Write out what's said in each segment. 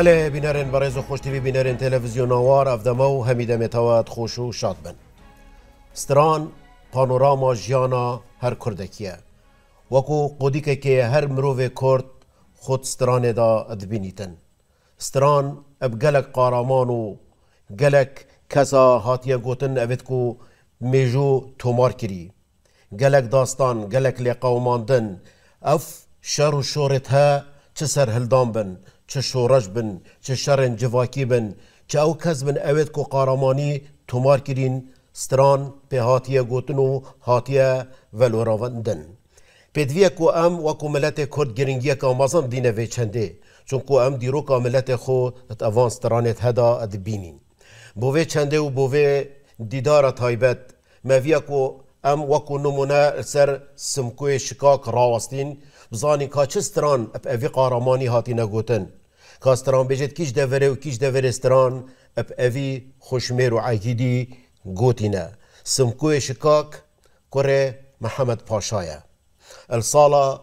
بەێ بله، بینەرێن خوش و تلویزیو تلویزیون آوار ئەفدەمە و میتواد خوش و شاد بن ستران هر کردکیه وکو کوردێکیە. که هر هەر کرد کورد ستران دا ادبینیتن ستران اب گلک قارامان و گلک کسا گوتن اوید کو میجو تومار کری گلک داستان گلک لقاوماندن اف شر شر و شورت ها چ هلدان بن. چه شورش بن چه شرن جواکی بن چه او کس بن اوید کو قارمانی تومار کرین ستران په هاتیه گوتن و هاتیه ولو راوندن پدویه کو ام و کو ملت کرد گرنگیه که مازم دینه وی چنده چون کو ام دیرو که ملت خو ات اوان سترانت هدا اد بینین بوه چنده و بوه دیدار تایبت مویه کو ام وکو نمونه سر سمکوی شکاک راوستین بزانی که چه ستران اپ اوی قارمانی هاتی نگوتن کاستران بجد کیش دوره و کیش استران اپ اوی خوشمیر و عهیدی گوتینه سمکوی شکاک کره محمد پاشایه السالا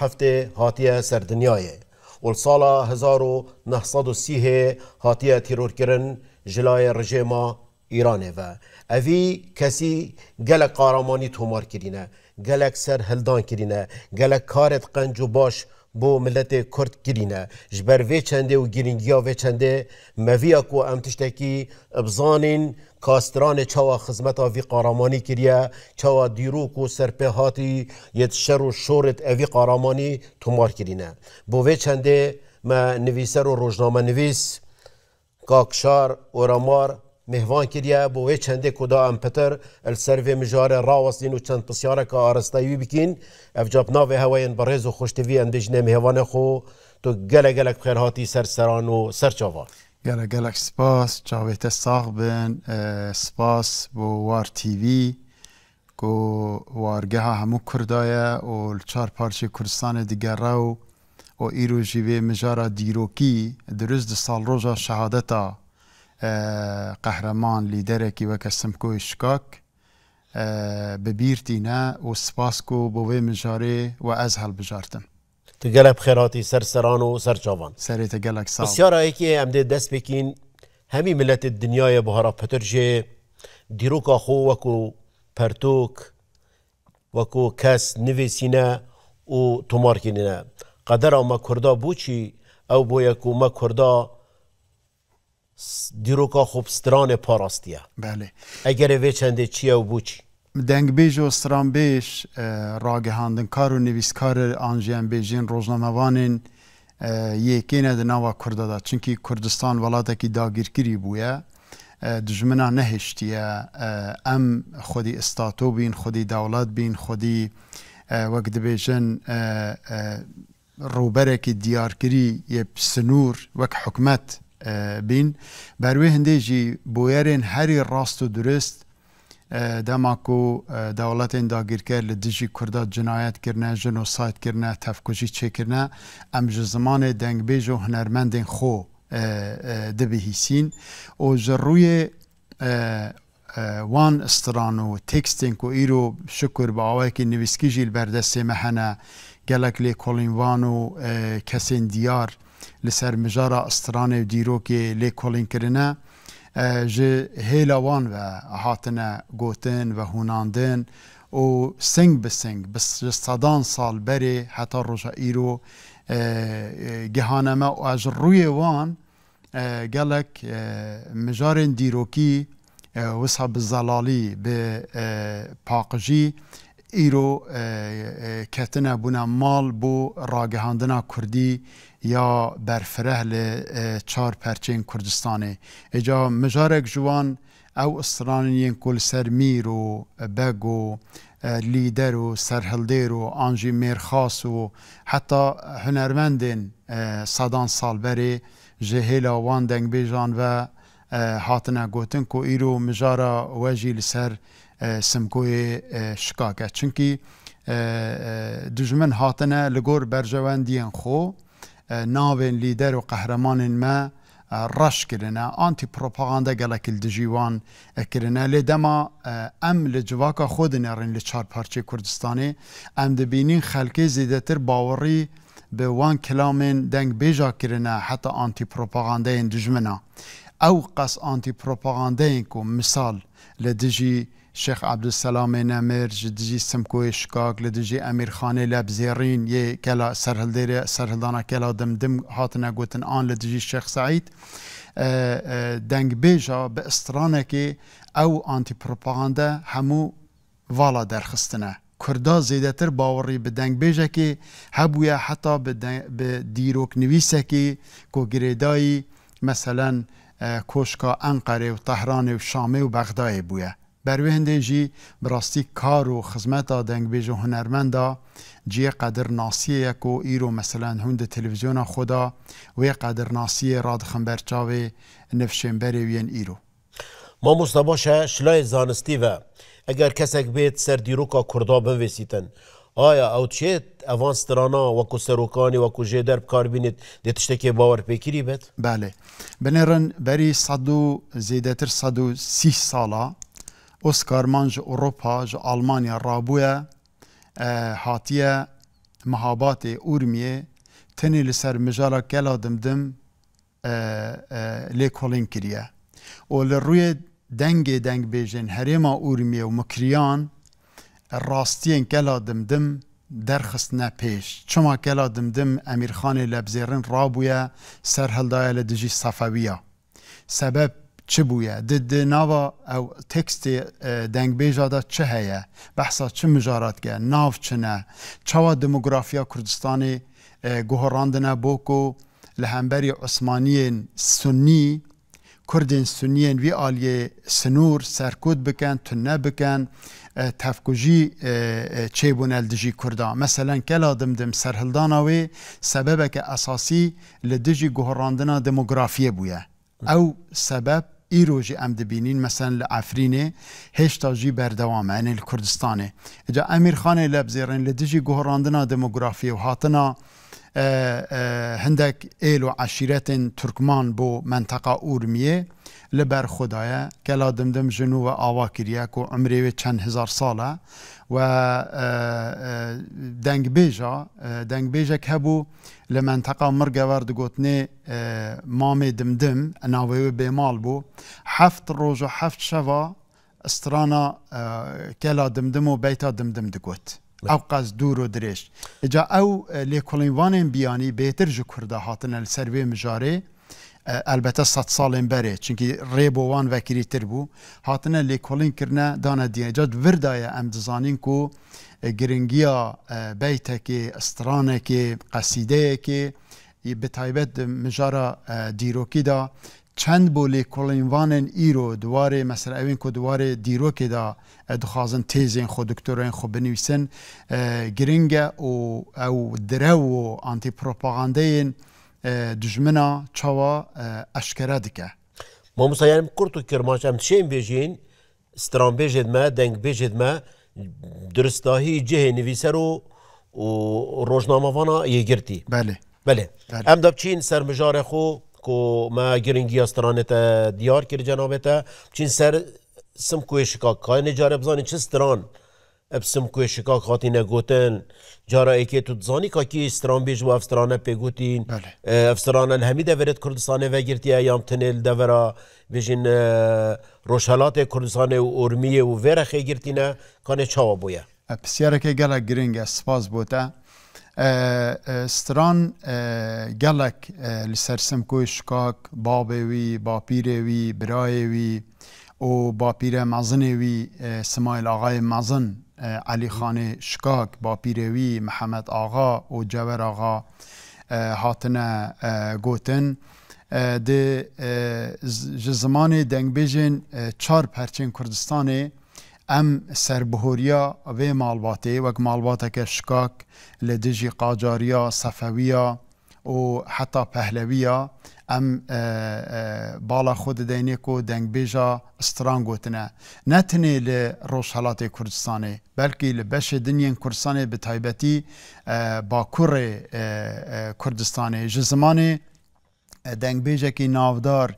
هفته هاتیه سر دنیایه و السالا 1930 هاتیه تیرور کرن جلای رژیما ایرانه و اوی کسی گلک قارمانی تومار کرینه گلک سر هلدان کرینه گلک کارت قنج و باش بو ملت کرد گرینه جبر وی چنده و گرینگیا وی چنده مویا کو ام تشتکی ابزانین کاستران چوا خدمت وی قارمانی کریه چوا دیروک و سرپه یت شر و شورت اوی قارمانی تومار کرینه بو وی چنده ما نویسر و روزنامه نویس کاکشار اورامار میهوان کریه بۆ وێ چندێک کودا ئەم پتر سەرێ مژارە ڕاوەستین و چەند پرسیارەکە ئارستایوی بکەین ئەفجاب ناوێ هەوەیەن بەڕێز و خوشتوی ئەندژنێ میێوانە خۆ تۆ گەلە گەلک خێرهاتی سەرسەران و سەرچاوا. گەلە گەلک سپاس چاوێتە ساغ بن سپاس بۆ وارTV و وارگەها هەموو کوردایە و چار پارچی کوردستانی دیگەڕە و ئۆ ئیرۆژی وێ مژارە دیرۆکی دروست ساڵ ڕۆژە شەهادەتە قهرمان لیدەرێکی و کو شکاک ببیرتینە و سپاسک و کو وێ مژارێ و ئەز بجارتن خیراتی سر سرسران و سەرچوان سەرێتە گەلک سیارایەکی ئەمدێ دست بکین همی ملت دنیاە بەهارا پترژێ دیروک وکو پرتوک پرتوک کس کس نویسینه و تمارکینه قدر قدر کرده بوچی بوچی او بو ما کرده دیروکا خوب ستران پاراستیه بله اگر وی چنده چیه و بو چی دنگ بیج و ستران بیش راگهاندن کار و نویسکار آنجیان بیجین روزناموانین یکینه د ناوا کوردا دا چونکی کوردستان ولاته کی داگیرکری بویا دجمنه نهشتیه ام خودی استاتو بین خودی دولت بین خودی وەک دەبێژن ڕوبەرێکی دیارکری یە سنوور وەک حکومت بین بەروێ هەندێکی بۆیارێن هەری ڕاست و درست دەماک و دەوڵەتێن داگیرکە لە دژی کووردا جنایەتکردە ژن و سایتکردە تەفکوژی چێکردە ئەم ژ زمانێ دەنگبێژ و هەنەرمەندێن خۆ دەبیهیسین و ji ڕوویە وان استران و تێکستێن و ئیرۆ شکر بە ئاوایکی نویسکیژیل بەردەستێمە هەنە گەلک لێ کۆڵینوان و کەسێن دیار لسر مجارا استرانه و دیروکی لی کولین کرنه اه، جه هیلاوان و هاتنا گوتن و هوناندن و سنگ بسنگ بس صدان سال بری حتی رجا ایرو اه، اه، گهانما و از روی وان گلک مجارن دیروکی وصحب الزلالي بباقجي ئیرۆ کەتنەبوونا ماڵ بۆ ڕاگەهاندنا کوردی یا بەرفرەه لە چار پەرچین کوردستانê ئجا مژارێک جوان ئەو ئسترانین کولسەر میر و بەگ و لیدەر و سەررهلدێر و ئانجی مێرخاس و حتا هەنەرمەندên سەدان سالبەرê ji hêla wan dengbêjan ve hatine gotin ku îro mijara wejî li ser Eh, simgoyê şikake eh, çunkî eh, dijmin hatine li gor berjewendiyên xo navên lîder û qehremanên me reş kirine antî propaganda gelekil di jîwan e kirine lê dema em li civaka xwe dinêrin li çarparçê Kurdistanê em dibînin xelkê zêdetir bawerî bi wan kilamên dengbêja kirine heta antîpropagandayên dijmina. Ew qas antîpropagandayên ku misal li dijî شێخ عبدسەسلام نەمر ji dijî simkoê şikak li dijî Emirxanê lebzêrîn yê kela serhildêre serhildana kela dimdim hatine gotin an li dijî Şex Said e, e, dengbêja bi stranekê ew antîpropaganda hemû vala derxistine. Kurda zêdetir bawerî bi dengbêjekê hebûye heta bi dîroknivîsekê ku girêdayî meselen e, koşka Enqerê û Tehranê û Şamê û Bexdayê bûye. berê hindê jî bi rastî kar û xizmeta dengbêj û hunermenda ciyê qedirnasiyê ye ku îro meselen hûn di televîzyona xwe da wê qedirnasiyê radixin ber çavê nifşênberê yên îro. Mamosta baş e şilayê zanistî ve eger kesek bêt ser dîroka Kurda bivêsîtin. Aya ew çêt evan strana weku serokanî weku jê der bikarbînît dê tiştekê bawerpêkirî bet? Belê. Binêrin berî sedû zêdetir sedû sih sala ئۆسکارمان ji Europa ji Almanya rabûye hatiye mehabatê Urmiyê tenê li ser mijara gela dimdim e, e, lêkolîn kiriye. û li rûyê dengê dengbêjên herêma Urmiye û mikiriyan e, rastiyên gela dimdim derxistine pêş. Çima gela dimdim Emirxanê lebzêrin rabûye serheldaya li dijî sefeviya. Sebeb چ بووە د ناوە ئەو تێکستی دەنگبێژادا چه هەیە بەحسا چ مژاراتگە ناو چنە چاوا دموگرافیا کوردستانی گوهڕاندنە بۆکۆ لە هەمبەری عوسمانیین سنی کوردین سنیین وی ئالیێ سنوور سەرکوت بکەن تونە بکەن تەفکوژی چێبوونە دژی کووردا مەسەەن کەلا دمدم سەررهلداناوێ سەبەبەکە ئەساسی لە دژی گوهڕاندنە دموگرافیە بووە ئەو سەبەب ئیرۆ ژی ئەم دەبینین مەسەن لە ئافرینێ هێشتا ژی بەردەوامە لە کوردستانێ ئەجا ئەمیرخانێ لە بزێڕێن لە دژی گۆڕاندنا دموگرافیە و هاتنا هەندێک ئێل و عشیرەتن تورکمان بۆ منتەقا ئورمیە لە بەر خدایە کەلا دمدەم ژنووە ئاواکریەک و ئەمرێوێ چەند هزار ساڵە و دەنگبێژە دەنگبێژێک هەبوو لە منتەقا مرگەوار دەگوتنێ مامێ دمدم ناوێوێ بێماڵ بوو هەفت ڕۆژ و هەفت شەوە ئەسترانە کەلا دمدم و بیتا دمدم دەگوت. ئەو قەز دوور و درێژ. ئجا ئەو لێکۆڵینوانێن بیانی بێتر ژ کووردا هاتنە لە سەروێ مژارێ، ئەلبەتە سە ساڵێن بەرێ چونکی ڕێبوان وەکیری تر بوو هاتنە لێکۆڵینکردە داە دیەجات وردایە ئەم دزانین و گرنگیا بیتکی استرانکی قصیدهکی به تایبت مجارا دیروکی دا چند بولی کلینوانن ایرو دواره مثلا اوین که دواره دیروکی دا دخوازن تیزین خو دکتورین خو بنویسن گرنگ او, او درو و انتی پروپاگاندین دجمنا چوا اشکره دکه ما مسایرم کرد و کرماش ام تشین بیجین استران بیجید ما دنگ بیجید ما درستاهی جه نویسر و روشنامه وانا یه گرتی بله بله, بله. ام چین سر مجار خو کو ما گرنگی استرانه تا دیار کرد جنابه تا چین سر سم کوی شکا کای نجار بزانی چه استران ابسم کوی شکا خاطی نگوتن جارا ای که تو دزانی که کی بیج و افسران پیگوتین بله. افسرانه همی دورت کردستانه و گرتی ایام تنیل دورا بیجین روشالات کردستان و ارمیه و ورخه نه کانه چاوا بویا بسیار که گلک گرینگ سپاس بوتا استران گلک لسرسم کوی شکاک بابوی باپیروی برایوی او باپیر مازن وی اسماعیل آقای مازن علی خان شکاک باپیر وی محمد آقا او جوهر آقا هاتنه گوتن د زمان دنگبیجن چار پرچین کردستانه ام سربهوریا و مالباتی وک مالباتا که شکاک لدجی قاجاریا صفویا و حتی پهلویا ئەم باڵا خۆدەدەینێک و دەنگبێژە ستران گوتنە نەتنێ لە ڕۆژهڵاتی کوردستانێ بەلکی لە بەشێ دنیەن کوردستانێ بە تایبەتی باکوڕێ کوردستانێ ji زمانێ دەنگبێژێکی ناودار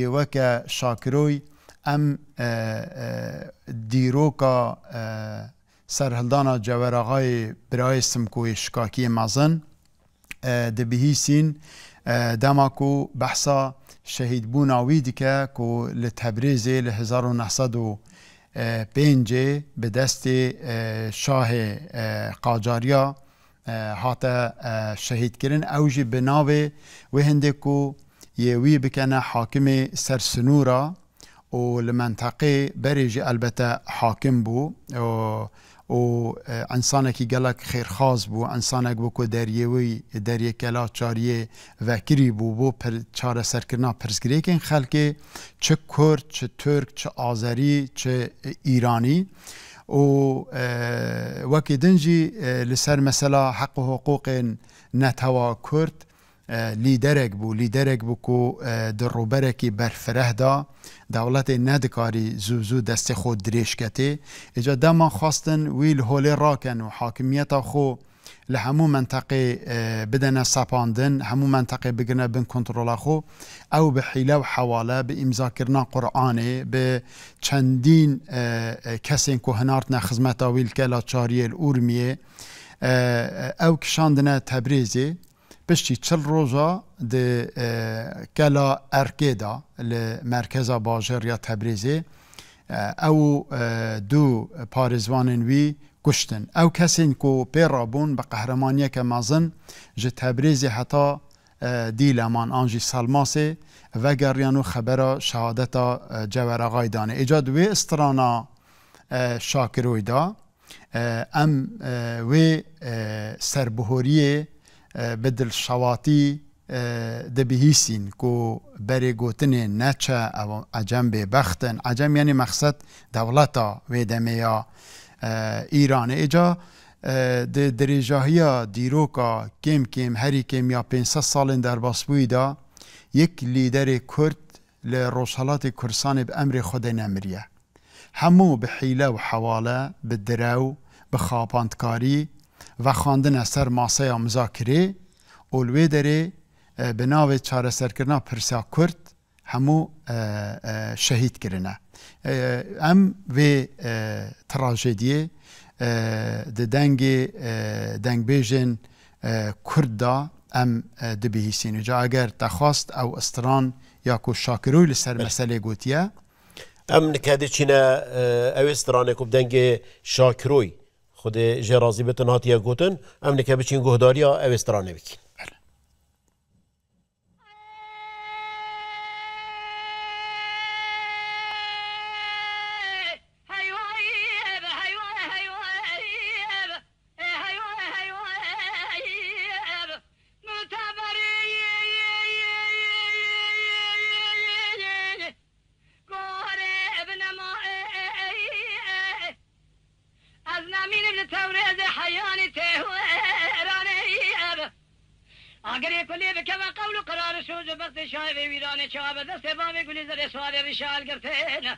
یێوەکە شاکرۆی ئەم دیرۆکە سەرهلدانا جەوەراغای برای سمکۆی شکاکی مەزن دەبیهیسین دەما و بەحسا شەهید بوو ناوی دیکە کو لە تەبرێزێ لە 1950 بە دەستی شاهێ قاجاریا هاتە شەهیدکردن ئەوژی بناوێ و هەندێک و یێوی بکەنە حاکمێ سەر سنوورە و لە منتەقێ بەرێژی ئەلبەتە حاکم بوو و او انسانکی گلک خیرخواز بو انسانک بو کو دریوی دریه کلا چاریه وکری بو بو پر چاره سرکرنا پرسگری کن خلکی چه کرد چه ترک چه آذری چه ایرانی و وكي دنجي لسر مثلا حق وحقوق نتوا كرد لیدرێک بوو لیدرێک بووکو و دڕوبەرێکی بەرفرەهدا داوڵەتی نەدکاری زوو زوو دەستی خۆ درێژکەتێ ئجا دامان خواستن ویل هۆلێ ڕاکەن و حاکمیەتە خۆ لە هەموو منتەقی بدەنە سەپاندن هەموو منتەقی بگرنە بن کنتترۆلا خۆ ئەو بە حیلە و حەواە بە ئیمزاکردنا قورآانێ بە چەندین کەسێن کو هەنارتە خزمەتە ویلکە لە چاریل ئورمیە ئەو کشاندنە تەبرێزی پشتی چل روزا ده کلا ارکیدا لمرکز باجر یا تبریزه او دو پارزوانن وی گشتن او کسین کو پیرابون به قهرمانی که مازن جه تبریز حتا دی لمان آنجی سلماسه و گریانو خبر شهادت جوراغای دانه ایجاد وی استرانا شاکروی دا ام وی سربهوریه بدل شواتی د بهیسین کو بری گوتن نچه او عجم به بختن عجم یعنی مقصد دولتا و دمیا ایران اجا د دریجاهیا دیروکا کم کم هری کم یا 500 سال در باسبوی دا یک لیدر کرد ل روشالات کورسان به امر خود نمریه همو به حیله و حواله به درو به خاپاندکاری و خواندن سر ماسه مذاکره اولوی داره به ناو چاره سرکرنا پرسا کرد همو شهید کرنه ام و تراژدیه د دنګ دنګ بیژن کردا ام د بهیسین جا اگر تخواست او استران یا کو شاکروی لسر مسئله گوتیه ام نکادی چینا او استرانه کو دنګ شاکروی خود جرازی بتن گوتن امنی که بچین گهداری ها اوسترانه بکین دست بابی گلی زر سوار وشال گرتین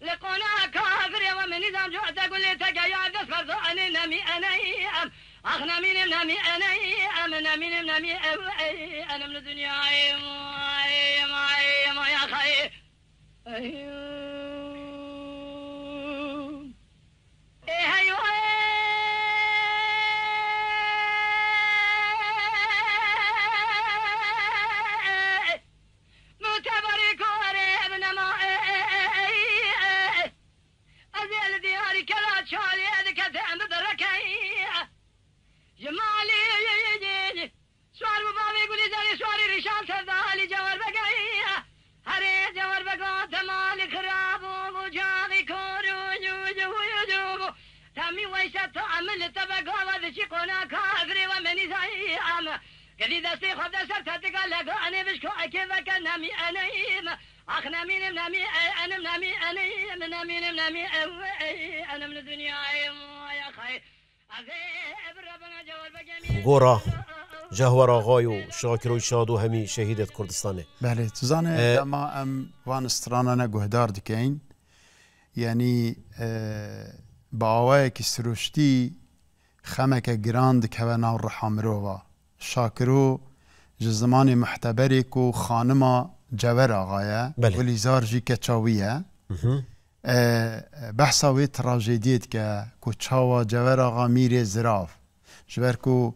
لقونا كافر يا ومن إذا جعت قلت يا دس فرزو آنی نمی آنی أم أخنا من نمی آنی أم نمي نمي أنا من الدنيا يا ما يا ما يا خي جهور آقای و شاکر و شاد و همی شهیدت کردستانه بله تو زانه دما ام وان استرانانه گهدار دکین یعنی باوای که سروشتی خمک گران دکوه ناو رحامروه شاکرو زمان محتبری کو خانما جوهر آقایه بله. ولی زار جی که چاویه بحثا وی تراژیدیت که کو چاوا جوهر آقا میره زراف جبر کو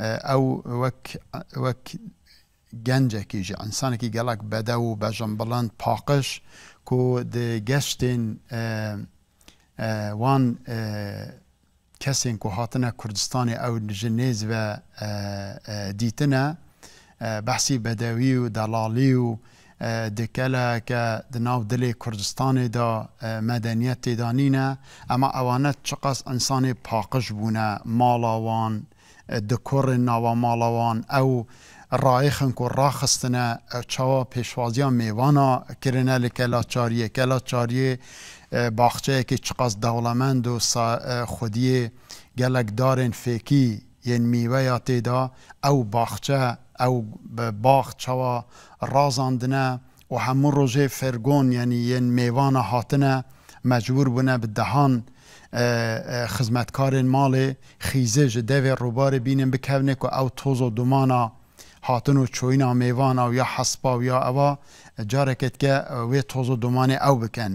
ئەو وەک گەنجێکیژە ئەسانێکی گەڵک بەدە و بەژەم بڵند پاقش کو گەشتین وان کەسێن کو هاتنە کوردستانی ئەو ژنێز بە دیتنە بەحسی بەدەوی و دەڵالی و دکەلە کە دناو دلێ کوردستانێدا مەدەنیەت تێدانینە ئەمە ئەوانەت چقاس ئەسانی پاقش بوونە ماڵاوان دکور ناوا مالاوان او رایخن کو راخستنه چاوا پیشوازیا میوانا کرنه لکلا چاریه کلا چاریه باخچه که چقاس دولمند و خودی گلک دارن فیکی یعنی میوه یا تیدا او باخچه او باغ چاوا رازاندنه و همون روژه فرگون یعنی یعنی میوان هاتنه مجبور بونه به دهان خزمەتکارên malê xîzê ji devê robarê bînin bikevne ku ew toz û dumana hatin û çoyîna mêvana ya hespa ya eva careketke wê toz û dumanê ew bikin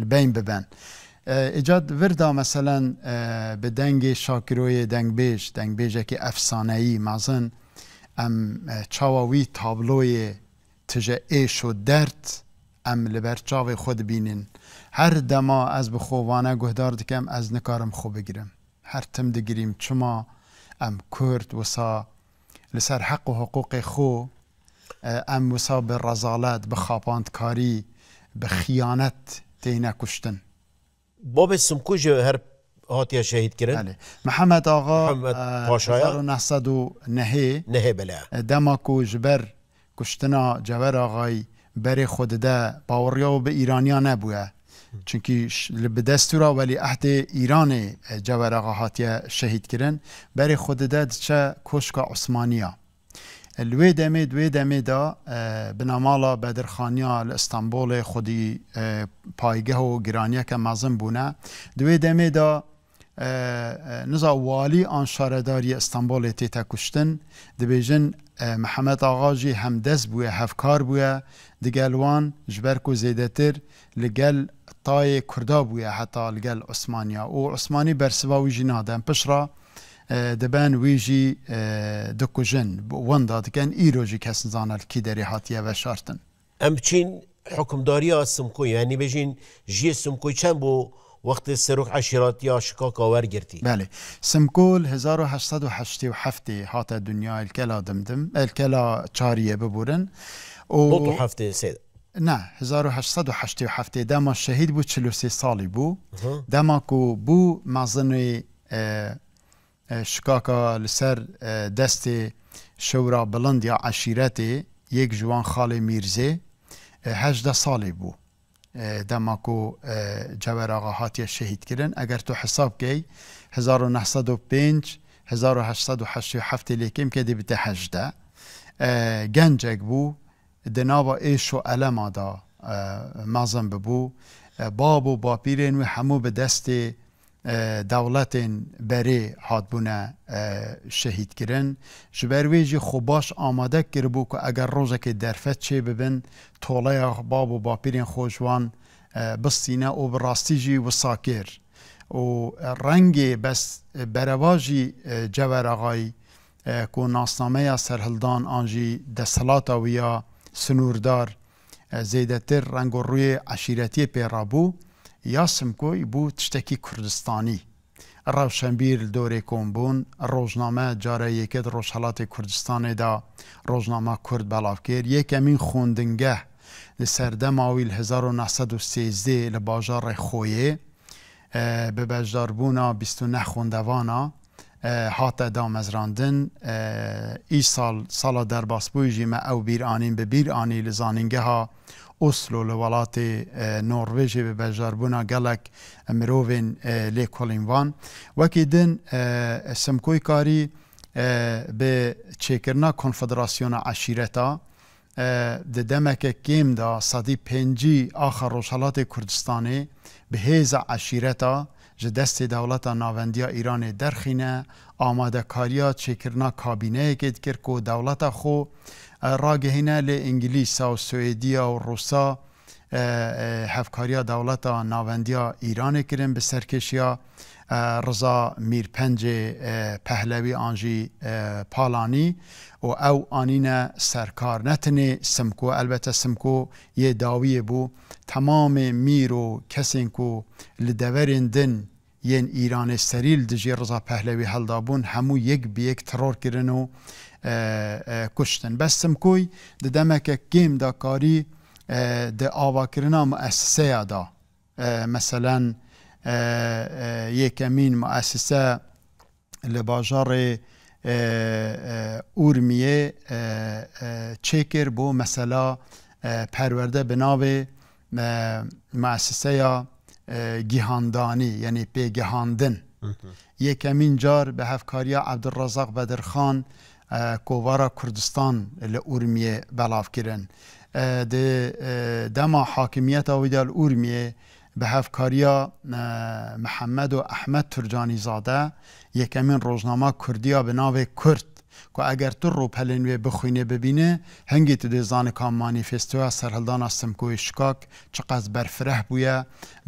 li beyn bibin. Ecad vir da meselen bi dengê şakiroyê dengbêj dengbêjekî efsaneyî mezin em çawa wî tabloyê tije êş û dert em li ber çavê xwe dibînin. هر دما از به خوانه گهدار دکم از نکارم خو بگیرم هر تم دگیریم چما ام کرد وسا لسر حق و حقوق خو ام وسا به رزالت به خاپاندکاری به خیانت تینه کشتن باب سمکو هر هاتیا شهید کرد بله. محمد آقا محمد پاشایا نهی نهی بله دما کو جبر کشتنا جبر آقای بر خود ده باوریا و به ایرانیا نبوده چونکی به دستورا ولی عهد ایران جوهر آقا هاتیه شهید کرن بری خود داد چه کشک عثمانیه الوی دمه دوی دمه دا بنامالا بدرخانیا استانبول خودی پایگه و گرانیه که مزم بونه دوی دمه دا نزا والی آن شارداری استانبول تیتا کشتن دبیجن محمد آقا جی هم دست بوه هفکار بوه دگلوان جبرکو زیده تر لگل تای کوردا بووە هەتا لەگەل عوسمانیا و عوسمانی بەرسوا ویژی نادەن پشرا دەبەن ویژی دکوژن وەندا دکەن ئیرۆژی کەسزانەکی دەری هااتە بە شارتن ئەم بچین حکمداریا سمکۆی هەنی بژین ژیە سمکۆی چەند بۆ وقتی سروخ عشیرات یا شکاکا وەرگرتی بله سمکۆل 1970 هاتە دنیا الکەلا دمدم الکەلا چاریە ببورن و هەفته سێ نه 1887 دما شهید بوو 43 ساڵی بوو دەما و بوو مازنوی شکاکە لەسەر دەستی شەورا بڵند یا عشیرەتی یەک جوان خاڵی میرزێ هەدە ساڵی بوو دەما و جەوەراغا هااتە شەهیدکردن ئەگەر تۆ حساب کەی 1995 1970 لێکم کە دەبتە هەدە گەنجێک بوو di nava êş û elema da e, mezin bibû e, bab û bapîrên wî hemû bi destê e, dewletên berê hatbûne şehîd kirin ji ber wê jî xu baş amade kiribû ku eger rojekê derfet çê bibin toleya bab û bapîrên xojwan bistîne û bi rastî jî wisa kir û rengê bes bereva jî ceveraxayî ku nasnameya serhildan an jî desilata wî ya سنوردار زیدەتر ڕەنگۆڕووی عشیرەتی پێڕابوو یاسم کۆی بوو تشتێکی کوردستانی. ڕەوشەمبیر دۆرێ کۆمبوون ڕۆژنامە جارە یەکێت ڕۆژهڵاتی کوردستانێدا ڕۆژنامە کورد بەڵاوکرد یەکەمین خوندنگە لە سەردەماویل 1930 لە باژە ڕێخۆیێ بەبەشداربوونا 29 خوندەوانە هاته دامەزراندن ئیش سال ساڵا دەرباسبووی ژیمە ئەو بیرانین بە بیرانی لە زانینگەها ئوسلۆ لە وڵاتی نۆڕێژێ بە بەژاربوونا گەلک مرۆڤێن لێ کۆڵینوان وەکی دن سمکۆی کاری بە چێکردنا کۆنفدراسیۆنە عشیرەتا di demeke kêm da sedî pêncî axa Rojhelatê Kurdistanê bi hêza eşîreta جه دست دولتا ناوندیا ایران درخینه آماده کاریا چکرنا کابینه کد کر که دولتا خو راگهینه لی انگلیس و سویدیا و روسا هفکاریا دولتا ناوندیا ایران کرن به سرکشیا رضا میرپنج پهلوی آنجی پالانی و او آنین سرکار نتنه سمکو البته سمکو یه داویه بو تمام میر و کسین کو لدورین دن ایران دجی رضا پهلوی دژی دابون همو یک بی یک ترور کردن و کوشتن بەستم کاری دەدەمەکە گێمداکاری دە مثلا یک یک یەکەمین مؤسسه لباجار اورمیه ئورمیە بو مثلا پرورده به مؤسسه یا، گیهاندانی یعنی پیگهاندن یکمین جار به هفکاریا عبدالرزاق بدرخان کووارا کردستان لورمیه بلاف کرن د دما حاکمیت اویدال اورمیه به هفکاریا محمد و احمد ترجانی زاده یکمین روزنامه کردیا به ناو کرد کو ئەگەر تو ڕووپەلێن وێ بخوێنێ ببینێ هەنگی تو دێزانە کامانیفستوە سەرهلدان ئەستمکۆی شکاک چقەس بەرفرەح بووە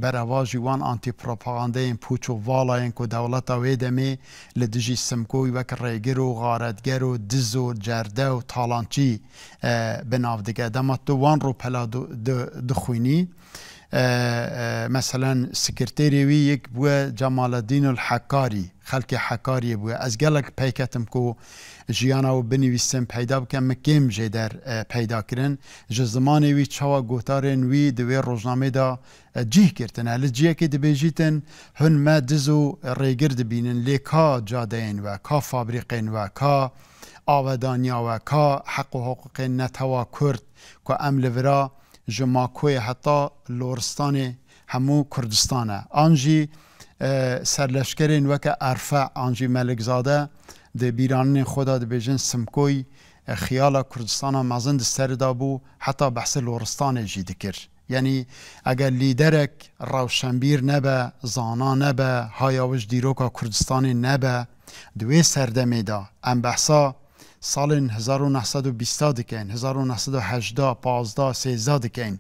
بەرەواژی وان ئانتیپۆپەغاندەیەن پوچ و ڤڵایەن کو دەوڵەتە وێ دەمێ لە دژی سمکۆی وەک ڕێگر و غارەتگەر و دز و جەردە و تاڵانچی بناودگە دەمە تو وان ڕووپەلا دخوینی. مثلەن سکرتێری وی یەک بووە جەمالەدین و حەکاری خەلکی حەکاریە بووە ئەزگەلک پیکەتم کو و ژیانە و بنیویستن پیدا بکەم کێم ژێدەر پیداکردن ji zimanêwî çawa gotarên wî divê rojnamêda cih kirtine li ciyekê dibêjîtin hun me diz û rêgir dibînin lê ka cadeyên we ka fabrîqên we ka avedaniya we ka heq û hoquqên netewa kurd ku em li vira ji makoyê heta loristanê hemû Kurdistan e an jî serleşkerên weke erfe an jî melekzade, د بیرانین خدا د بیژن سمکوی خیال کوردستان مازن دستر دابو حتی بحث لورستان جی دکر یعنی اگر لیدرک روشنبیر نبه زانا نبه هایاوش دیروکا کردستان نبه دوی سردمه دا ام بحثا سال 1920 دکن 1918 15 13 دکن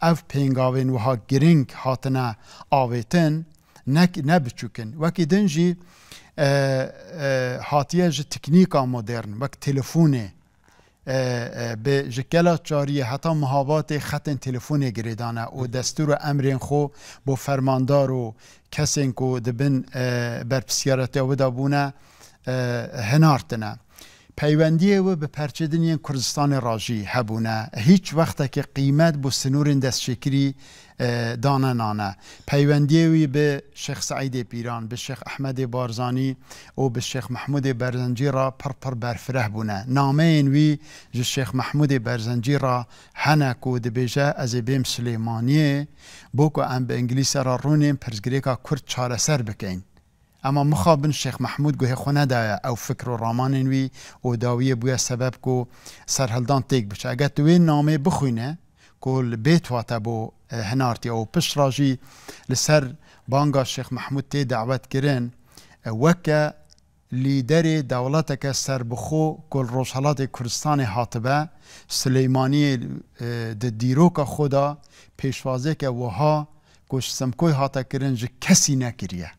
اف پینگاوین وها گرینگ هاتنه آویتن نک نبچوکن وکی دنجی هاتیه ژ تکنیکا مدرن وک تلفونه به جکلا چاری حتی مهابات خط تلفون گریدانه و دستور و امرین خو با فرماندار و کسین کو دبن برپسیارت او دابونه هنارتنه پیوندی او به پرچدنی کردستان راژی هبونه هیچ وقت که قیمت قیمەت سنور دانه نانه پیوندی وی به شیخ سعید پیران به شیخ احمد بارزانی و بە محمود پر را برفره بونه نامه نامەین وی شیخ محمود برزنجی را هەنەک و از بیم بێم بوکو به به ئەم بە رونیم پرزگریکا کرد کورد سر بکنیم ئەمە مخابن شێخ مححمود گوهێ خۆ نەدایە ئەو فکر و ڕامانێن وی و داویە بووە سەبەب و سەررهلدان تێک بچگەت وێ نامێ بخوینە کۆل بێت واتە بۆ هەنارتی ئەو پشڕژی لەسەر بانگا شێخ مححمود تێ داوت کرن وەکە لیدەرێ داوڵەتەکە سربخۆ کۆل ڕۆژهڵاتی کوردستانی هاتبە سلەیمانیە دیرۆکە خۆدا پێشوازێکە وەها کۆش سمکۆی هاتەکردن ji کەسی نەکریە.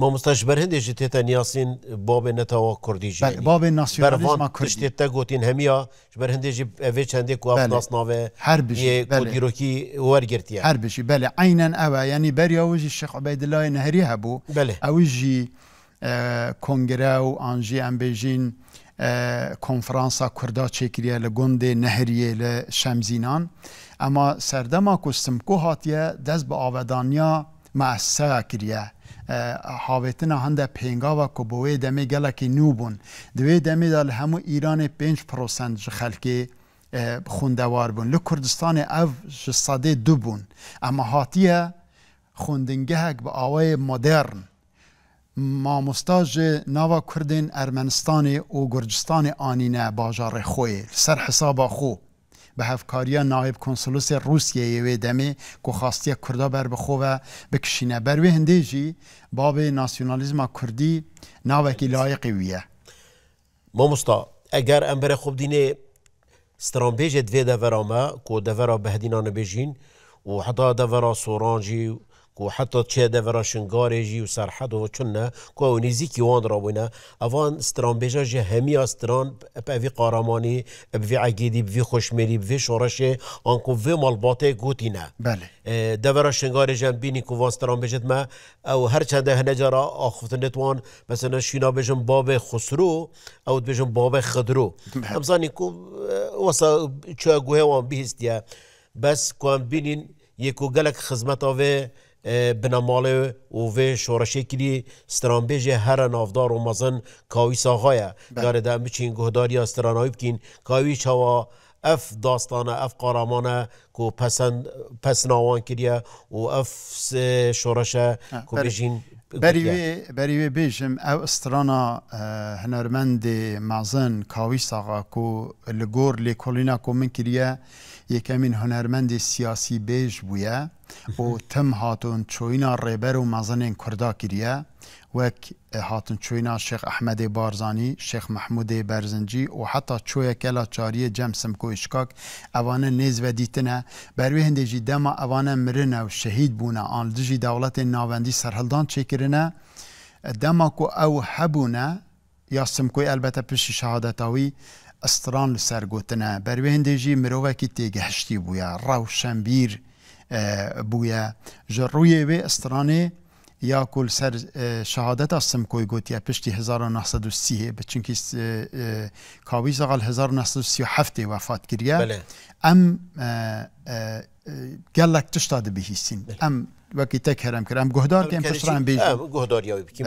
مامۆستا ژبەر هەندێکی تێتە نیاسین بابێ نەتەوە کوردیژ بابێ ناسیۆنالیزما کوردشتێت تەگوتین هەمیە ژبەر هەندێکی ئەێ چندێک ناسناوێ هەر بیرۆکی وەرگرتیە هەر بشی بەێ عینەن ئەوە ینی بەریاوژی شەقبەیدلای نهری هەبوو ئەویژی کۆنگرە و ئانژی ئەمبێژین کۆنفرانسا کوردا چێکریە لە گوندێ نەهریە لە شەمزینان ئەما سەردەما کوستمکۆ هاتیە دەست بە ئاوەدانیا مەسە کریە. هاویتنا هنده پینگاوا که بوی دمی گلکی نو بون دوی دمی دال همو ایران پینج پروسند خلکی خوندوار بون لو کردستان او صده دو بون اما هاتیه خوندنگهک به آوای مدرن مامۆستاژ ناوا کوردن ئەرمەنستانی و گورجستانی ئانینە باژارڕێ خۆی سەر حسابە خۆ بە هەفکاریە نایب کنسلوس رووسیە وێ دەمێ کو خاستیە کووردا بربخۆوە بکشینە بەروێ هەندێژی بابێ ناسیۆنالیزما کوردی ناوەکی لایەقی ویە مامۆستا ئەگەر ئەم بەرە خوبدینێ سترانبێژێ دوێ دەڤەرامە کۆ دەڤەرا بەهدینانە بێژین و حدا دەڤەرا سۆرانجی و کو حتی چه دوراشن گارجی و سرحد و چنه کو و نزیکی وان را بوینه اوان استران بیجا جه همی استران وی قارمانی وی بوی عگیدی بوی خوشمیری وی شورش آن کو وی مالباته گوتی نه بله اه، دوراشن گارجن بینی کو وان بیجت ما او هر چنده هنجارا آخفتنت نتوان مثلا شینا بیجن باب خسرو او بیجن باب خدرو همزانی کو اه، وسا چه گوه وان بیستیا بس کوان بینین یکو گلک خدمت آوه بناماله او و شورشه کلی سترانبیج هر نافدار و مزن کاوی ساغای گاره ده بچین گهداری استرانایی بکین کاوی چوا اف داستانه اف قارمانه کو پسند پس ناوان کریه و اف شورشه کو بجین بریوی بریوی بیشم او استرانا هنرمند مازن کاوی ساغا کو لگور لیکولینا کو من کریه یەکەمین هەنەرمەندی سیاسی بێژ بووە بۆ تەم هاتون چۆینە ڕێبەر و مەزنێن کووردا گیریە وەک هاتن چۆینە شێخ ئەحمەدی بارزانانی شێخ مححمودی بەرزنجی و حتا چۆیەکە لە چاریە جەمسم کۆیشکاک ئەوانە نێزوە دیتنە بەروێ هەندێکی دەما ئەوانە مرنە و شەهید بوونە ئان دژی داوڵەتی ناوەندی سەررهلدان چێکردە دەما و ئەو هەبوونە یاسم کۆی ئەلبەتە پشی شەهادەتەوەی ئەستران لە سەرگوتنە بەروێندێژی مرۆڤێکی تێگەهشتی بووە ڕاو شەمبیر بووە ji ڕوویێ wê ئەسترانێ یاکل سەر شهادەتا سم کۆی گوتیە پشتی 1930 بچینکی کاوی زەغال 1970 وەفات کiriye ئەم gelek tişta dibihîsîn em wekî tek herem kir em guhdarên pişran bêjin guhdariya bikî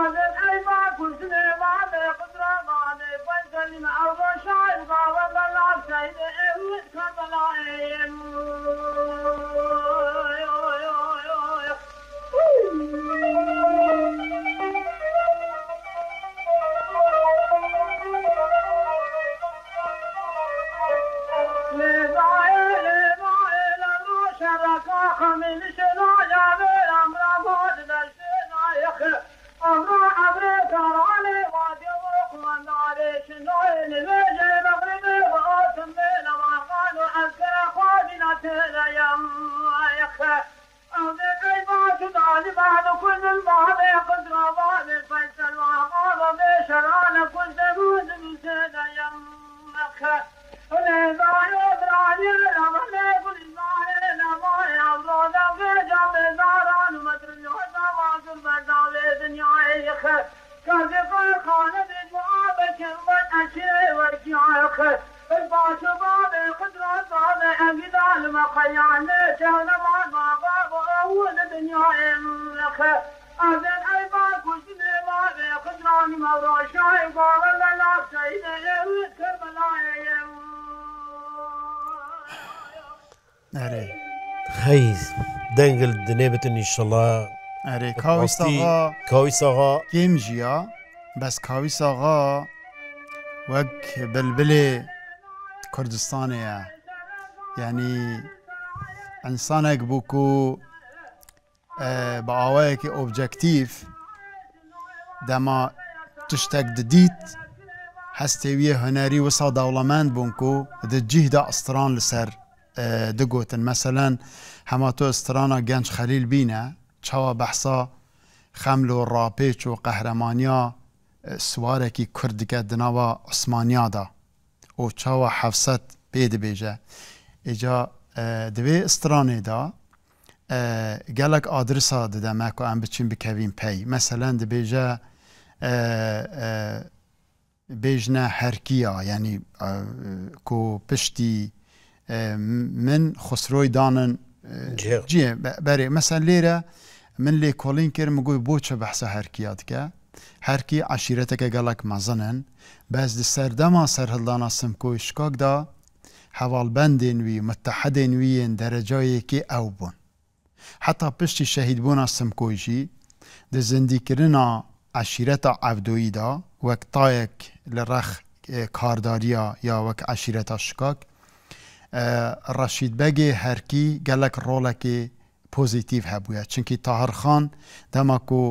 معنى الأيما أرض شعر بابا بلعب سيد إيه كملا إيه نیشڵە ئەرێ کاوی ساغا کاوی ساغا گێم ژیە بەس کاوی ساغا وەک بلبلێ کوردستانەیە یعنی ئەسانێک بوو اه، و بە ئاوایەکی ئۆبجەکتیف دەما تشتێک ددیت هەستێویە هەنەری وسا داوڵەمەند بوون و دجیهدا ئەستران لەسەر دەگوتن مەسەلەن هەما تۆ استرانە گەنج خەلیل بینە چاوە بەحسا خەمل و ڕاپێچ و قەهرەمانیا سوارێکی کوردیکە دناوە عسمانیادا و چاوە حەفسەت پێ دەبێژە ئێجا دەبێ استرانێدا gelek adresa dide me ku em biçin bikevîn pey meselen dibêje bêjne herkiya yanî ku piştî من خسروی دانن جیه بری مثلا لیره من لی کولین کرم گوی بوچه بحث هر کیات که هر کی عشیرت که گلک مزنن بعض سر سردما سرهلدانا سمکوی شکاک دا حوال بندین وی متحدین وی درجای که او بون حتی پشتی شهید بونا سمکوی جی دی عشیرت عبدوی دا وقتایک لرخ کارداریا یا وک عشیرت شکاک ڕەشیدبەگێ هەرکی گەلک ڕۆڵێکی پۆزیتیو هەبووە چونکی تاهرخان دەمەک و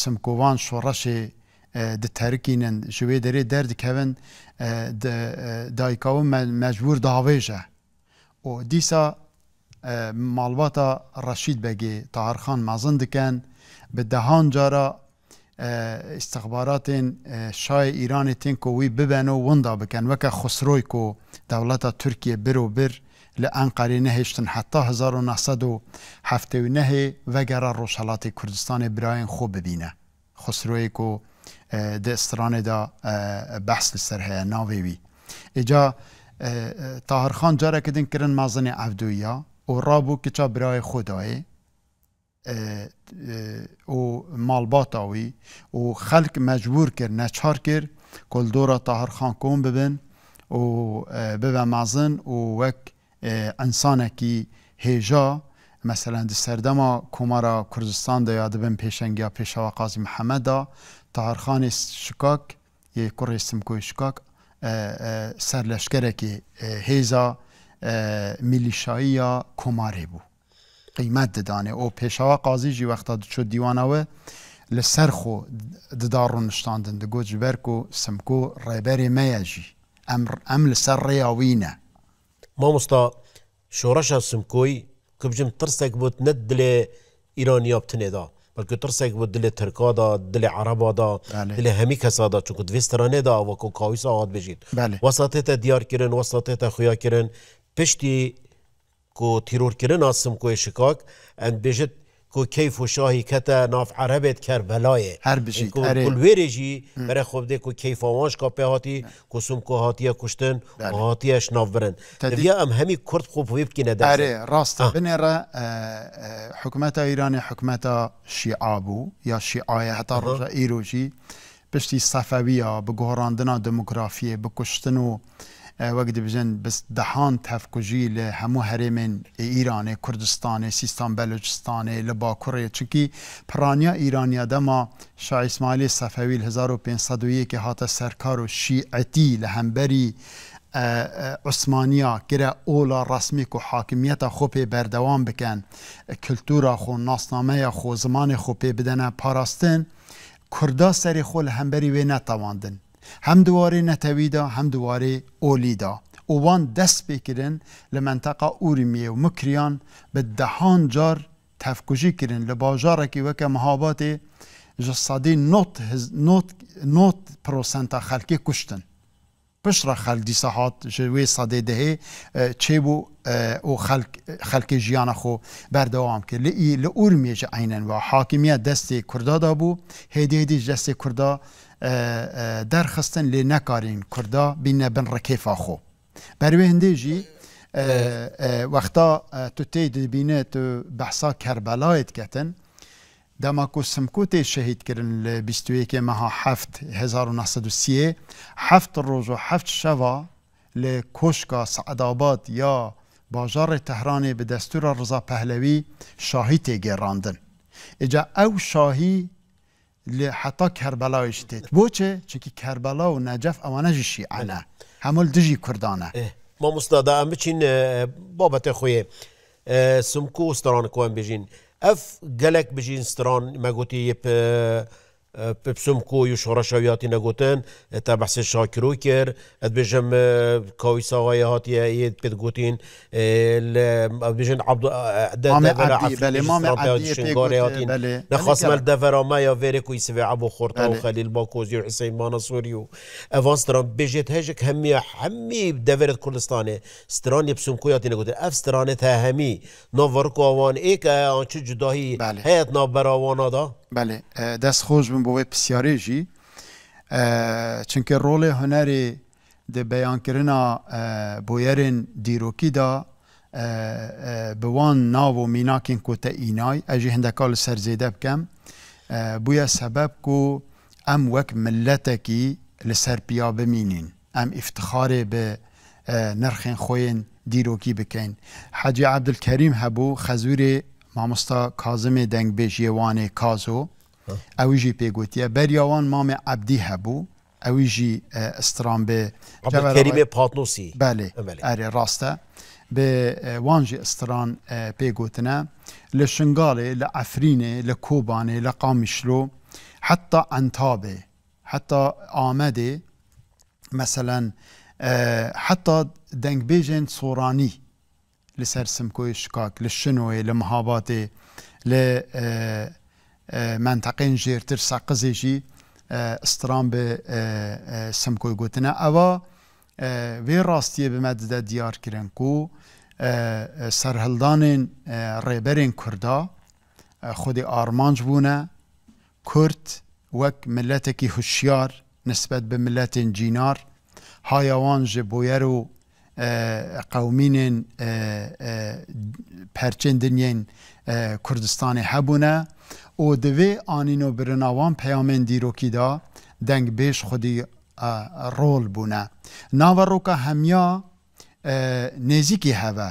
سمکۆوان شۆڕەشێ di terikînin ji wê derê derdikevin dayikawin mecbûr davêje û dîsa malbata reşîd begê tarxan mezin diken bi dehan cara استخباراتên şayê Îranê tên ku wî biben û winda bikin weke xusroy ku dewleta Türkiye bir û bir li Enqerê nehêştin heta 1970 nehê vegera Roşhelatê Kurdistanê birayên xô bibîne. Xusroyê ku di stranê da behs li ser heye navê wî. Êca Tahirxan carekê din kirin mazinê evdûya û rabû kiça birayê xodayê او مالباتا وی او خلق مجبور کرد نچار کرد کل دورا تاهر خان کون ببن او ببه مازن او وک انسانکی هیجا مثلا د سردما کومارا کردستان د یاد بن پیشنگیا پیشوا قاضی محمد دا تاهر خان شکاک یه کور اسم کو شکاک سرلشکرکی هیزا ملیشایی یا کوماری بود قیمت ددانێ ئەو پێشەوە قازیژی وەختا دچۆ دیوانەوە لە سەر خۆ ددار و نیشتاندن دەگۆ جبەرک و سمکۆ ڕێبەرێ مەیەژی ئەم لەسەر ڕێیاوینە مامۆستا شۆڕەشە سمکۆی کەبژم ترسێک بۆت نەت دلێ ئیرانیا بتنێدا بەکو ترسێک بۆ دلێ ترکادا دلێ عربادا لە هەمی کەسادا چکو دوێسترانێدا وەکو کاویسا هاات بژیت وەساتێتە دیارکردن وەساتێتە خویاکردن پشتی کو تیرورکردن آسم کو شکاک اند بجت کو کیف و شاهی کتا ناف عربت کربلای هر بشید کو کلویری جی بره خوب ده کو کیف آوانش کا هاتی کو سم کو هاتیه کشتن و هاتیش ناف برن دویا ام همی کرد خوب ویب کی ندازه اره راست بنه را حکومت ایران حکومت شیعابو یا شیعای حتی رجا ایروشی پشتی صفویه بگهراندنا دموگرافیه بکشتن و وەک دەبژن دەهان تەفکوژی لە هەموو هەرێمێن ئیرانێ کوردستانی سیستان بەلوچستانی لە باکوڕێ چکی پرانیا ئیرانیا دەما شایسمالی سەفەویل 1500 کە هاتە سەرکار و شیعەتی لە هەمبەری عسمانیا گرە ئۆلا ڕسمیک و حاکمیتە خۆپێ بەردەوام بکەن کللتورا خۆ ناسنامەیە خۆ زمانی خۆپێ بدەنە پاراستن، کوردا سەری خۆ لە هەمبەری وێ نەتەواندن هم دواره نتوی دا هم دواره اولی دا اوان دست بکرن لمنطقه اوریمیه و مکریان به دهان جار تفکجی کرن لباجارکی وکه مهابات جسادی نوت, نوت, نوت پروسنتا خلکی کشتن پشت را خلق دیسا هات جوی صده دهه چه بو او خلق, خلق جیان خو بردوام که لئی لئور میجه عینن و حاکمیت دست کردا دا بو هیده هیده دست کردا دەرخستن لێ نەکارین کووردا بینە بن ڕکێفا خۆ بەروێ هەندێژی وەختا تو تێی دەبینێت بەحسا کەربەلایەت کەتن دەماکو سمکوتێ شەهیدکردن لە 21 مەها 1930 هەفت ڕۆژ و هەفت شەوا لە کۆشکا سعدابات یا باژارێ تەهرانێ بە دەستورە ڕزا پەهلەوی شاهی تێگەێڕاندن. ئجا ئەو شاهی لی حتا کربلاش دید بو چه؟ کربلا و نجف اوانه جی شیعانه همول دجی کردانه ما مستاده ام بچین بابت خویه سمکو استران کو ام بجین اف گلک بجین استران مگوتی یپ پپسمکۆ و شۆڕەشەویاتی نەگوتن تا بحث شاکرو کر بەسی شاکرۆ کرد ئەدبێژم کاوی ساوایە هااتیە پێت گوتین بژن نەخواستمە دەڤەرامایە وێرێک و سێ عبۆ خۆرتا و خەلیل باکۆزی و حسەیمانە سووری و ئەڤاستران بێژێت هەژێک هەمیە هەممی دەوێت کوردستانێ سترانی پسمکۆیاتی نەگوتن ئەف سترانێت هەمی نۆڤڕکووان ئێکە ئەیان چ جداهی هەیەت نابەراوانادا؟ بله دەست خۆش بم بۆی پرسیارێژی چونکە ڕۆڵێ هەنەری د بەیانکردنا بۆیەرن دیرۆکیدا بوان ناو و میناکین کۆتە ئینای ئەژی هەندەکە لە سەرزێدە بکەم بویە سەبەب و ئەم وەک ملەتێکی لەسەر پیا بمینین ئەم ئفتخارێ بە نرخین خۆیان دیرۆکی بکەین حەجی عبدلکەریم هەبوو خەزوورێ مامستا کازمێ دنگ به جیوان کازو. اویجی پیگوتیه. عبدی مام عبدی هبو اویجی استرام به عبدالکریم ڕاستە بله اره راسته به لە استران پیگوتنه لشنگاله لعفرینه لکوبانه لقامشلو حتی انتابه حتی آمده مثلا حتی دنگ بیجن صورانی. لسر سمكوي شكاك للشنوي لمهاباتي ل منطقه جيرتر ساقزي جي استرام به سمكوي قوتنا اوا وی راستیه به مدد دیار کرن کو سرهلدان ریبرین کردا خود آرمانج بونه کرد وک ملتکی هوشیار نسبت به ملت جینار هایوان جه بویر و قومینên e, e, e, perçên dinyên Kurdistanê hebûne û divê anîno birinavan peyamên dîrokî da deng bêş xudî rol bûne. Nava roka hemya nêzîkî heve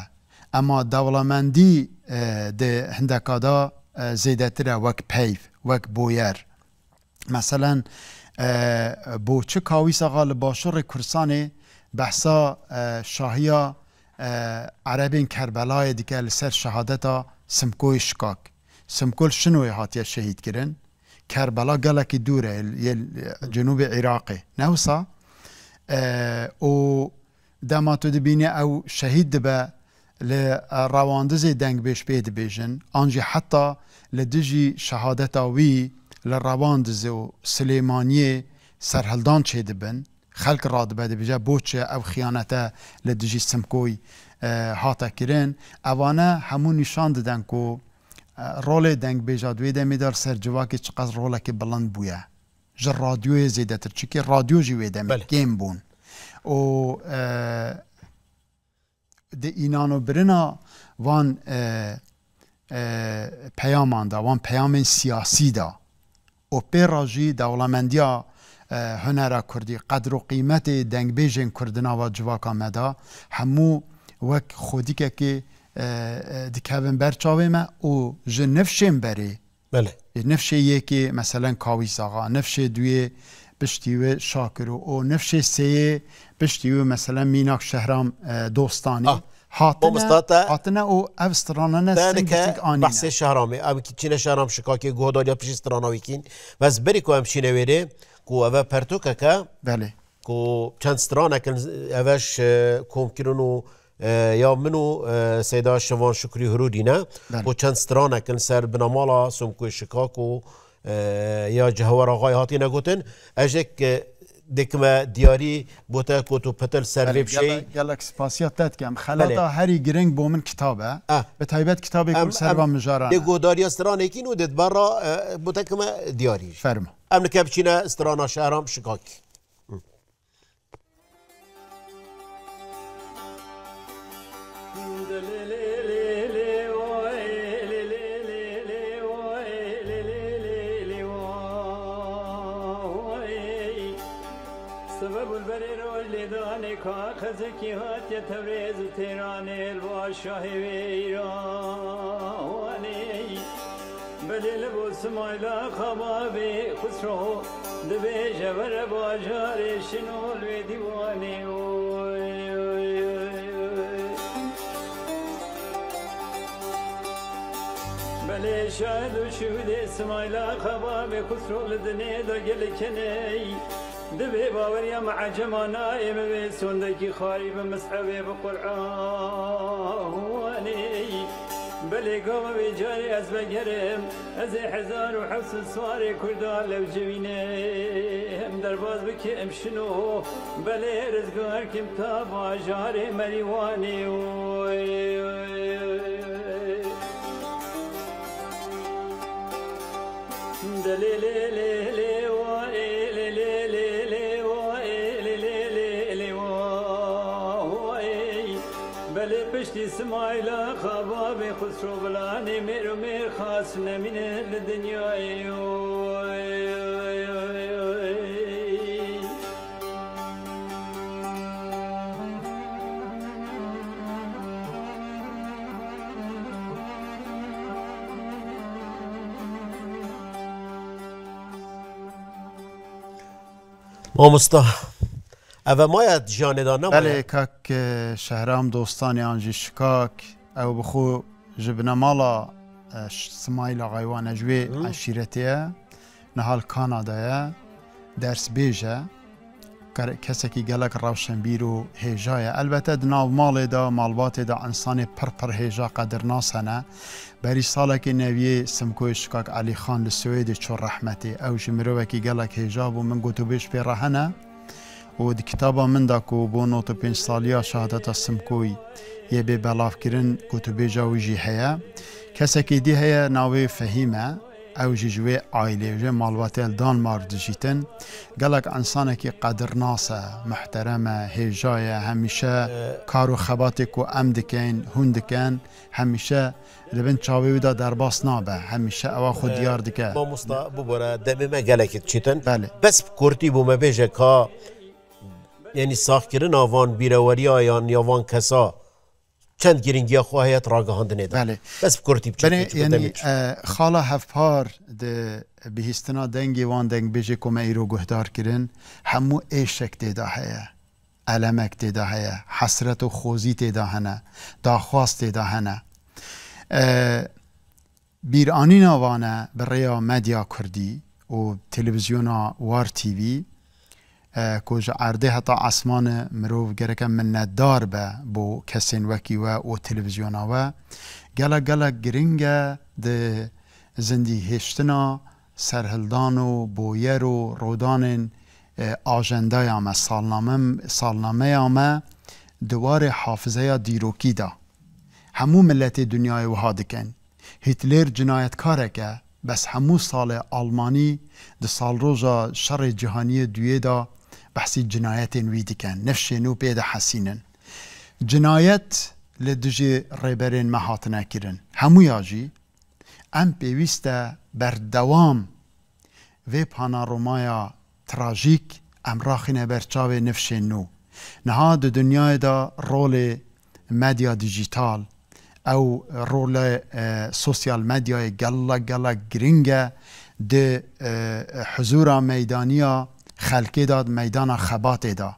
ema dewlemendî di hindeka da zêdetir e wek peyv wek boyer. Meselen bo çi kawîsaxa li başorê Kursanê بحثا شاهیا عربین کربلای دیگه لسر شهادتا سمکوی شکاک سمکول شنوی هاتیه شهید کرن کربلا گلکی دوره جنوب عراقه نوسا او دماتو دبینه او شهید دبه لرواندز دنگ بيش بيد بيجن انجي حتى لدجي شهادتا وي لرواندز و سليمانيه سرهلدان چه دبن خەلک ڕادبێ بژە بۆچێ ئەو خیانەتە لە دژی سمکۆی هاتە کرن ئەوانە هەموو نیشان دەدەن کۆ ڕۆڵێ دەنگ بێژە دوێ دەمیدار سەررجواکی چقەس ڕۆڵێکی بڵند بووە ji radyoyê zêdetir çikî radyo jî wê dem gêm bûn û di înanobirina van peyaman da wan peyamên siyasî da opêra jî dewlemendiya هنرا کردی قدر و قیمت دنگبیژن کردنا و جواکا مدا همو وک خودی که که دکابن برچاوی ما او نفشیم بره بله نفش یکی مثلا کاوی ساغا نفش دوی بشتیو شاکر و نفش سی بشتیو مثلا میناک شهرام دوستانی هاتنه هاتنه او او سترانه نه سنگتیک آنینا بحث شهرامه او کچین شهرام شکاکی گودالیا پیش ویکین و از بری که هم ویره کو اوه پرتوکه که بله کو چند سترانه کن اوش کم کرن و یا منو سیدا شوان شکری هرودی نه و چند سترانه کن سر بنامالا سمکو شکاکو یا جهور آقای هاتی نگوتن اجک دکمه دیاری بوتا کوتو پتل سرویب بله، شی گل اکسپاسیا تات کم خلاطا بله. هری گرنگ بومن من کتابه به تایبت کتابی سر با مجاران دیگو داری استران اکینو دت برا بوتا کم دیاری فرما امن کبچینه استرانا شهرام شکاک میدان کاخز کیهات تبریز تهران الوا شاه ویرانی بدل بوس مایلا خبابی خسرو دبی جبر باجار شنول و دیوانی بله شاید و شود اسمایلا خبابی خسرو لدنی دا گل کنی دبي باوريا مع جمانا إبي سندكي خاري بمسحبي بقرآني بلي قوم بجاري أز بقرم أز حزار وحبس سواري كردان لو جبينم درباز بكم شنو بلي رزقار كم تابا جاري مريواني وي دلي اسماعیل خواب خسرو بلانی میر و میر خاص نمینه لدنیای Mamus'ta او ما جان دانا بله کاک شهرام دوستان آنجی شکاک او بخو جبنا مالا سمایل غیوان جوی عشیرتیه نهال کانادایه درس بیجه کەسێکی گەلک ڕاوشەمبیر و هێژایە ئەلبەتە دناو ماڵێدا ماڵباتێدا ئەنسانی پڕپڕ هێژا قەدرناسەنە بەری ساڵێکی نەویێ سمکۆی شکاک علیخان لە سوێدی چۆ ڕەحمەتی ئەو ژمرۆوەکی گەلک هێژا بوو من گوت و بێش پێڕەهەنە و د کتابا مندا کو بو نوت پنج سالیا شهادت سمکوی یه به بلاف کرن کتبه جاوی جی هیا کسکی دی هیا ناوی فهیمه او جوی عائله جوی مالواتل دان مار دجیتن گلک انسان کی قدر ناسه محترمه هجای همیشه کارو خباتی کو ام دکین هون دکین همیشه لبن چاوی ودا باس نابه همیشه او خود یار دکه با مستا ببرا دمیمه گلکت چیتن بله بس کورتی بومه بیجه که یعنی ساخت کردن آوان بیروری آیان یا کسا چند گرینگی خواهیت راگه هنده نید بله بس بچه بله یعنی خاله هفپار ده بهستنا دنگی وان دنگ بیجه کم رو گهدار کردن همو ایشک دیدا هیا علمک دیدا هیا حسرت و خوزی دیدا هنه داخواست دیدا هنه بیرانی نوانه برای مدیا کردی و تلویزیون وار تیوی کوج عرضه ها تا آسمان مروف گرکم من ندار به بو کسی وکی و او تلویزیون و گله گله گرینگ ده زندی هشتنا سرهلدان و بویر و رودان آجنده یامه سالنامه سالنامه آمه دوار حافظه یا دیروکی دا همو ملت دنیای وها کن هیتلر جنایت کاره که بس همو سال آلمانی ده سال روزا شر جهانی دویه دا بحثی جنایتین وی نفس نو بید پیدا حسینن جنایت لدجی ریبرین محات نکرن همویا جی ام پیویست بردوام وی پانارومایا تراجیک امراخین برچاو نفس نو نهاد دنیا دنیای دا رول مدیا دیجیتال او رول سوسیال مدیا گلا گلا حضور میدانیا خلکی داد میدان خبات دا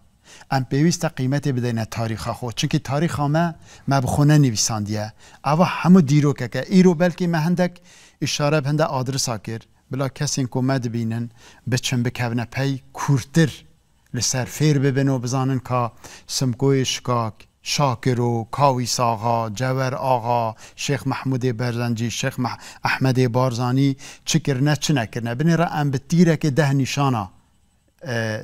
ام پیویست قیمت بدین تاریخ خود چون که تاریخ ما بخونه نویساندیه او همو دیرو که که ایرو بلکه مهندک اشاره بهنده آدرس کرد بلا کسی کمد بینن بچن بکونه پی کورتر لسر فیر ببینو و بزانن که سمکوی شکاک شاکرو کاویس آقا جوهر آقا شیخ محمود برزنجی شیخ مح... احمد بارزانی چکرنه چنکرنه بینی را ام به تیره که ده نشانه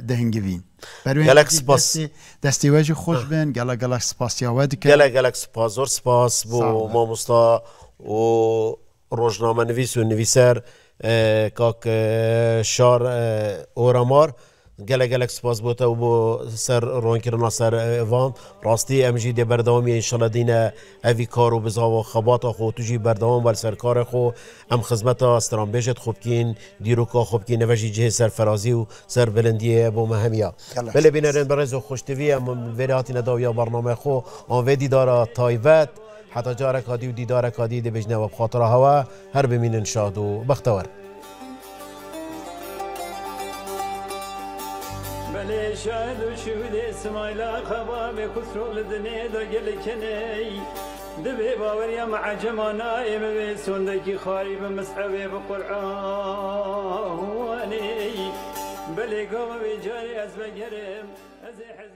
دەنگوین گەلک سپاسی دەستی وەژی خۆش بن گەلە گەلک سپاسیاوە دیکە گەلە گەلک سپاس زۆر سپاس بۆ مامۆستا و ڕۆژنامە نوویس و نوویسەر آه، کاک آه، شار ئۆرەمار. آه، گەلە گەلک سپاس بۆتەوە بۆ سەر ڕۆنکردنا سەر ئەوان ڕاستی ئەمژی دێ بەردەوامی ئینشەڵەدینە ئەوی کار و بزاوە و خۆ توژی بەردەوام بەر سەرکارە خۆ ئەم خزمەتە ئەسترانبێژت خوبکین دیروکە خوبکی نەڤژی جێ سەرفەرازی و سەر بلندیە بۆ مەهمیە بلێ بینەرێن بەڕێز و خوشتوی ئەم وێراتی نەداویە بەرنامە خۆ ئەوێدی دارە ود حتا جارە کادی و دیدارە کادی دەبژنەوە بخاترە هوا هر بمینن شاد و بەختەوەرە علي شاهد وشهود اسماعيل خبا بخسرو لدني دقل كني دبي باور يا معجم نايم بسندك خاري بمسحبي بقرآني بلي قوم بجاري أزبقرم أزي حزن